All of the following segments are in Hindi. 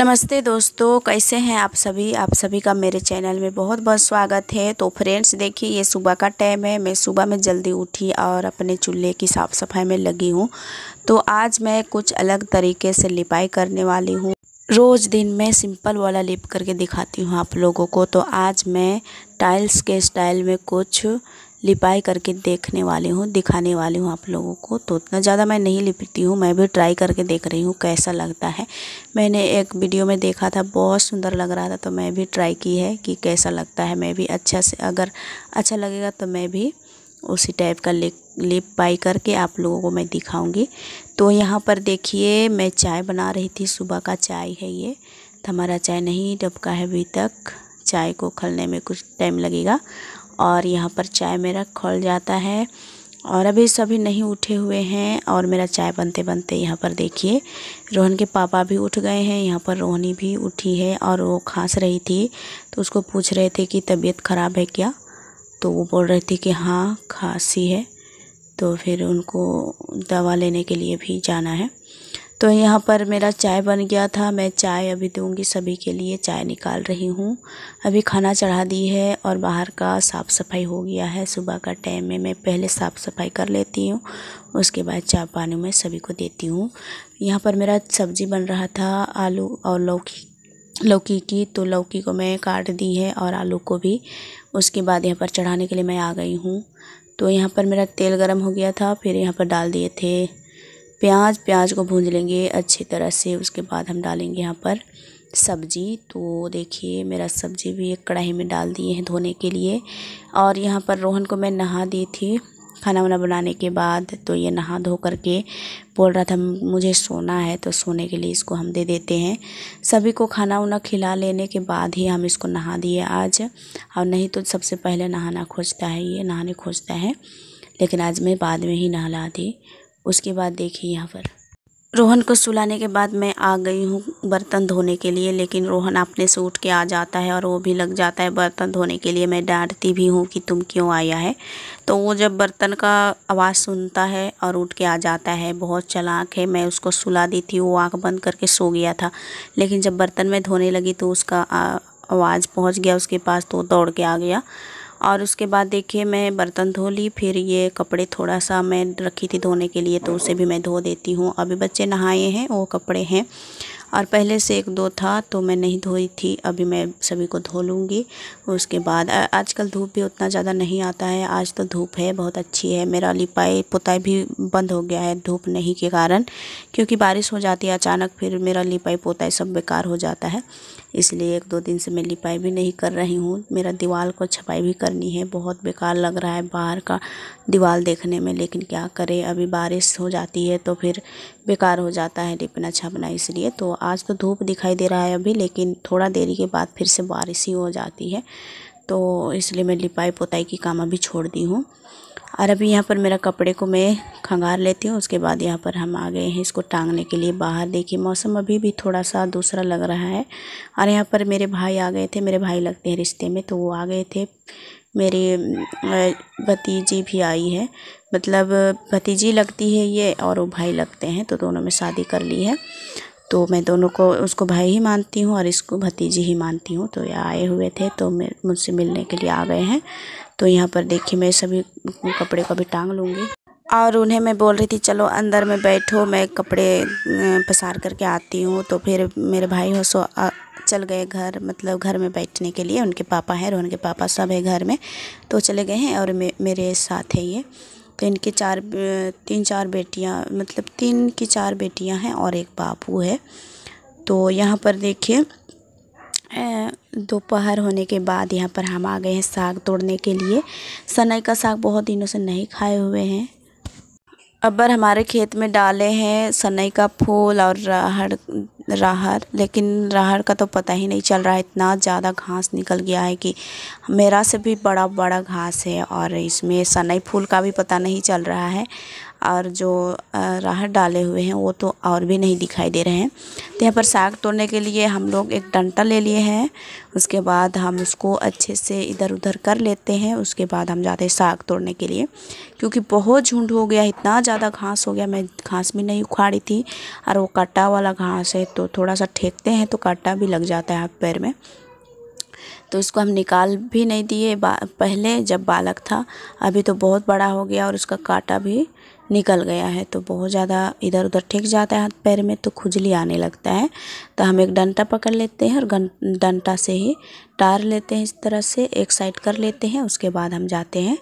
नमस्ते दोस्तों कैसे हैं आप सभी आप सभी का मेरे चैनल में बहुत बहुत स्वागत है तो फ्रेंड्स देखिए ये सुबह का टाइम है मैं सुबह में जल्दी उठी और अपने चूल्हे की साफ़ सफाई में लगी हूँ तो आज मैं कुछ अलग तरीके से लिपाई करने वाली हूँ रोज़ दिन मैं सिंपल वाला लिप करके दिखाती हूँ आप लोगों को तो आज मैं टाइल्स के स्टाइल में कुछ लिपाई करके देखने वाली हूँ दिखाने वाली हूँ आप लोगों को तो उतना ज़्यादा मैं नहीं लिपती हूँ मैं भी ट्राई करके देख रही हूँ कैसा लगता है मैंने एक वीडियो में देखा था बहुत सुंदर लग रहा था तो मैं भी ट्राई की है कि कैसा लगता है मैं भी अच्छा से अगर अच्छा लगेगा तो मैं भी उसी टाइप का लिप लिप पाई करके आप लोगों को मैं दिखाऊंगी तो यहाँ पर देखिए मैं चाय बना रही थी सुबह का चाय है ये तो हमारा चाय नहीं डबका है अभी तक चाय को खलने में कुछ टाइम लगेगा और यहाँ पर चाय मेरा खोल जाता है और अभी सभी नहीं उठे हुए हैं और मेरा चाय बनते बनते यहाँ पर देखिए रोहन के पापा भी उठ गए हैं यहाँ पर रोहनी भी उठी है और वो खांस रही थी तो उसको पूछ रहे थे कि तबीयत ख़राब है क्या तो वो बोल रही थी कि हाँ खांसी है तो फिर उनको दवा लेने के लिए भी जाना है तो यहाँ पर मेरा चाय बन गया था मैं चाय अभी दूंगी सभी के लिए चाय निकाल रही हूँ अभी खाना चढ़ा दी है और बाहर का साफ़ सफाई हो गया है सुबह का टाइम में मैं पहले साफ़ सफाई कर लेती हूँ उसके बाद चाय पानी मैं सभी को देती हूँ यहाँ पर मेरा सब्ज़ी बन रहा था आलू और लौकी लौकी की तो लौकी को मैं काट दी है और आलू को भी उसके बाद यहाँ पर चढ़ाने के लिए मैं आ गई हूँ तो यहाँ पर मेरा तेल गर्म हो गया था फिर यहाँ पर डाल दिए थे प्याज प्याज को भूंज लेंगे अच्छी तरह से उसके बाद हम डालेंगे यहाँ पर सब्जी तो देखिए मेरा सब्जी भी एक कढ़ाई में डाल दिए हैं धोने के लिए और यहाँ पर रोहन को मैं नहा दी थी खाना वाना बनाने के बाद तो ये नहा धो करके बोल रहा था मुझे सोना है तो सोने के लिए इसको हम दे देते हैं सभी को खाना वाना खिला लेने के बाद ही हम इसको नहा दिए आज और नहीं तो सबसे पहले नहाना खोजता है ये नहाने खोजता है लेकिन आज मैं बाद में ही नहला दी उसके बाद देखिए यहाँ पर रोहन को सुलाने के बाद मैं आ गई हूँ बर्तन धोने के लिए लेकिन रोहन अपने से उठ के आ जाता है और वो भी लग जाता है बर्तन धोने के लिए मैं डांटती भी हूँ कि तुम क्यों आया है तो वो जब बर्तन का आवाज़ सुनता है और उठ के आ जाता है बहुत चलाक है मैं उसको सुला दी थी वो आँख बंद करके सो गया था लेकिन जब बर्तन में धोने लगी तो उसका आवाज़ पहुँच गया उसके पास तो दौड़ के आ गया और उसके बाद देखिए मैं बर्तन धो ली फिर ये कपड़े थोड़ा सा मैं रखी थी धोने के लिए तो उसे भी मैं धो देती हूँ अभी बच्चे नहाए हैं वो कपड़े हैं और पहले से एक दो था तो मैं नहीं धोई थी अभी मैं सभी को धो लूँगी उसके बाद आजकल धूप भी उतना ज़्यादा नहीं आता है आज तो धूप है बहुत अच्छी है मेरा लिपाई पुताई भी बंद हो गया है धूप नहीं के कारण क्योंकि बारिश हो जाती है अचानक फिर मेरा लिपाई पोताई सब बेकार हो जाता है इसलिए एक दो दिन से मैं लिपाई भी नहीं कर रही हूँ मेरा दीवार को छपाई भी करनी है बहुत बेकार लग रहा है बाहर का दीवार देखने में लेकिन क्या करें अभी बारिश हो जाती है तो फिर बेकार हो जाता है लिपना छपना इसलिए तो आज तो धूप दिखाई दे रहा है अभी लेकिन थोड़ा देरी के बाद फिर से बारिश ही हो जाती है तो इसलिए मैं लिपाई पोताई की काम अभी छोड़ दी हूँ और अभी यहाँ पर मेरा कपड़े को मैं खंगार लेती हूँ उसके बाद यहाँ पर हम आ गए हैं इसको टांगने के लिए बाहर देखिए मौसम अभी भी थोड़ा सा दूसरा लग रहा है और यहाँ पर मेरे भाई आ गए थे मेरे भाई लगते हैं रिश्ते में तो वो आ गए थे मेरी भतीजी भी आई है मतलब भतीजी लगती है ये और वो भाई लगते हैं तो दोनों में शादी कर ली है तो मैं दोनों को उसको भाई ही मानती हूँ और इसको भतीजी ही मानती हूँ तो ये आए हुए थे तो मुझसे मिलने के लिए आ गए हैं तो यहाँ पर देखिए मैं सभी कपड़े को भी टांग लूँगी और उन्हें मैं बोल रही थी चलो अंदर में बैठो मैं कपड़े पसार करके आती हूँ तो फिर मेरे भाई हो सो आ, चल गए घर मतलब घर में बैठने के लिए उनके पापा हैं रोहन के पापा सब है घर में तो चले गए हैं और मे, मेरे साथ है ये तो इनके चार तीन चार बेटियाँ मतलब तीन की चार बेटियाँ हैं और एक बापू है तो यहाँ पर देखिए दोपहर होने के बाद यहाँ पर हम आ गए हैं साग तोड़ने के लिए सनई का साग बहुत दिनों से नहीं खाए हुए हैं अबर हमारे खेत में डाले हैं सनई का फूल और राहड़ राहर लेकिन राहर का तो पता ही नहीं चल रहा है इतना ज़्यादा घास निकल गया है कि मेरा से भी बड़ा बड़ा घास है और इसमें सनई फूल का भी पता नहीं चल रहा है और जो राहत डाले हुए हैं वो तो और भी नहीं दिखाई दे रहे हैं तो यहाँ पर साग तोड़ने के लिए हम लोग एक डंटा ले लिए हैं उसके बाद हम उसको अच्छे से इधर उधर कर लेते हैं उसके बाद हम जाते हैं साग तोड़ने के लिए क्योंकि बहुत झुंड हो गया इतना ज़्यादा घास हो गया मैं घास भी नहीं उखाड़ी थी और वो काटा वाला घास है तो थोड़ा सा ठेकते हैं तो काटा भी लग जाता है हाथ पैर में तो उसको हम निकाल भी नहीं दिए पहले जब बालक था अभी तो बहुत बड़ा हो गया और उसका काटा भी निकल गया है तो बहुत ज़्यादा इधर उधर ठेक जाता है हाथ पैर में तो खुजली आने लगता है तो हम एक डंटा पकड़ लेते हैं और डंटा से ही टार लेते हैं इस तरह से एक साइड कर लेते हैं उसके बाद हम जाते हैं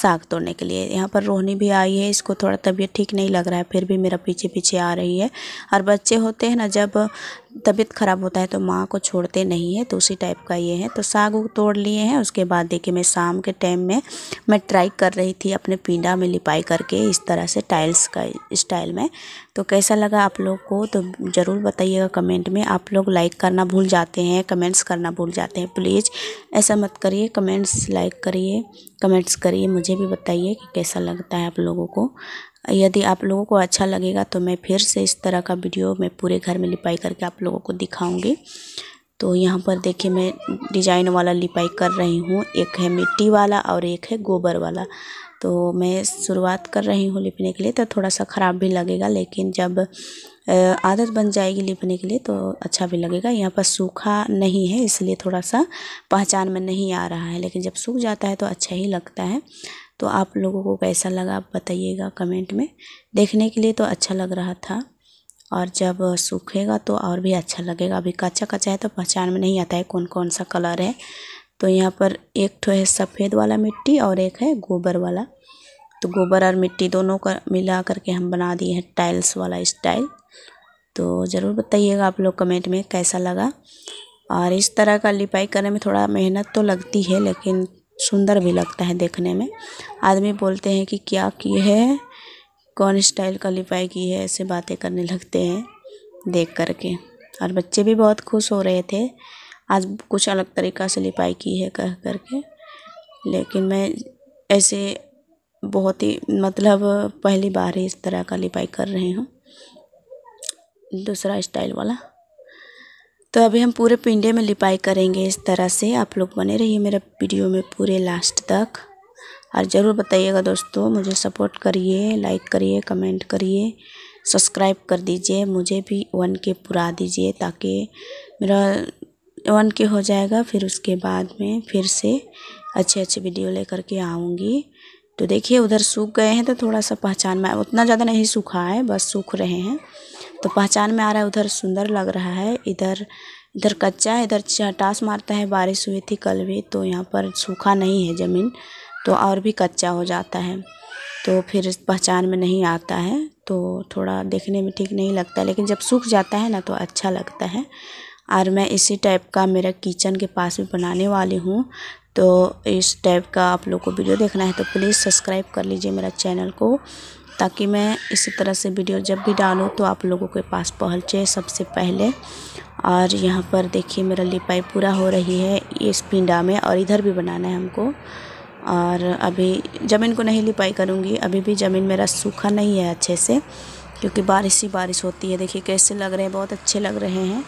साग तोड़ने के लिए यहाँ पर रोहनी भी आई है इसको थोड़ा तबीयत ठीक नहीं लग रहा है फिर भी मेरा पीछे पीछे आ रही है और बच्चे होते हैं ना जब तबीयत ख़राब होता है तो माँ को छोड़ते नहीं है तो उसी टाइप का ये है तो साग उग तोड़ लिए हैं उसके बाद देखिए मैं शाम के टाइम में मैं ट्राई कर रही थी अपने पीड़ा में लिपाई करके इस तरह से टाइल्स का स्टाइल में तो कैसा लगा आप लोग को तो ज़रूर बताइएगा कमेंट में आप लोग लाइक करना भूल जाते हैं कमेंट्स करना भूल जाते हैं प्लीज़ ऐसा मत करिए कमेंट्स लाइक करिए कमेंट्स करिए मुझे भी बताइए कि कैसा लगता है आप लोगों को यदि आप लोगों को अच्छा लगेगा तो मैं फिर से इस तरह का वीडियो मैं पूरे घर में लिपाई करके आप लोगों को दिखाऊंगी तो यहाँ पर देखिए मैं डिजाइन वाला लिपाई कर रही हूँ एक है मिट्टी वाला और एक है गोबर वाला तो मैं शुरुआत कर रही हूँ लिपने के लिए तो थोड़ा सा ख़राब भी लगेगा लेकिन जब आदत बन जाएगी लिपने के लिए तो अच्छा भी लगेगा यहाँ पर सूखा नहीं है इसलिए थोड़ा सा पहचान में नहीं आ रहा है लेकिन जब सूख जाता है तो अच्छा ही लगता है तो आप लोगों को कैसा लगा आप बताइएगा कमेंट में देखने के लिए तो अच्छा लग रहा था और जब सूखेगा तो और भी अच्छा लगेगा अभी कच्चा कच्चा है तो पहचान में नहीं आता है कौन कौन सा कलर है तो यहाँ पर एक ठो है सफ़ेद वाला मिट्टी और एक है गोबर वाला तो गोबर और मिट्टी दोनों का मिला करके हम बना दिए हैं टाइल्स वाला स्टाइल तो ज़रूर बताइएगा आप लोग कमेंट में कैसा लगा और इस तरह का लिपाई करने में थोड़ा मेहनत तो लगती है लेकिन सुंदर भी लगता है देखने में आदमी बोलते हैं कि क्या किए है कौन स्टाइल का लिपाई की है ऐसे बातें करने लगते हैं देख कर के और बच्चे भी बहुत खुश हो रहे थे आज कुछ अलग तरीक़ा से लिपाई की है कह कर के लेकिन मैं ऐसे बहुत ही मतलब पहली बार ही इस तरह का लिपाई कर रही हूँ दूसरा स्टाइल वाला तो अभी हम पूरे पिंडे में लिपाई करेंगे इस तरह से आप लोग बने रहिए मेरा वीडियो में पूरे लास्ट तक और ज़रूर बताइएगा दोस्तों मुझे सपोर्ट करिए लाइक करिए कमेंट करिए सब्सक्राइब कर दीजिए मुझे भी वन के पुरा दीजिए ताकि मेरा वन के हो जाएगा फिर उसके बाद में फिर से अच्छे अच्छे वीडियो लेकर के आऊँगी तो देखिए उधर सूख गए हैं तो थोड़ा सा पहचान में उतना ज़्यादा नहीं सूखा है बस सूख रहे हैं तो पहचान में आ रहा है उधर सुंदर लग रहा है इधर इधर कच्चा है इधर चटास मारता है बारिश हुई थी कल भी तो यहाँ पर सूखा नहीं है ज़मीन तो और भी कच्चा हो जाता है तो फिर पहचान में नहीं आता है तो थोड़ा देखने में ठीक नहीं लगता लेकिन जब सूख जाता है ना तो अच्छा लगता है और मैं इसी टाइप का मेरा किचन के पास भी बनाने वाली हूँ तो इस टाइप का आप लोग को वीडियो देखना है तो प्लीज़ सब्सक्राइब कर लीजिए मेरा चैनल को ताकि मैं इसी तरह से वीडियो जब भी डालूँ तो आप लोगों के पास पहुँचे सबसे पहले और यहाँ पर देखिए मेरा लिपाई पूरा हो रही है इस पिंडा में और इधर भी बनाना है हमको और अभी ज़मीन को नहीं लिपाई करूँगी अभी भी ज़मीन मेरा सूखा नहीं है अच्छे से क्योंकि बारिश ही बारिश होती है देखिए कैसे लग रहे हैं बहुत अच्छे लग रहे हैं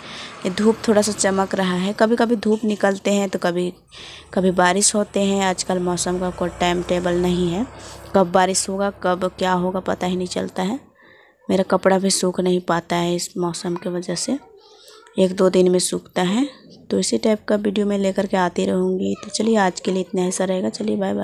ये धूप थोड़ा सा चमक रहा है कभी कभी धूप निकलते हैं तो कभी कभी बारिश होते हैं आजकल मौसम का कोई टाइम टेबल नहीं है कब बारिश होगा कब क्या होगा पता ही नहीं चलता है मेरा कपड़ा भी सूख नहीं पाता है इस मौसम की वजह से एक दो दिन में सूखता है तो इसी टाइप का वीडियो मैं लेकर के आती रहूँगी तो चलिए आज के लिए इतना ऐसा रहेगा चलिए बाय बाय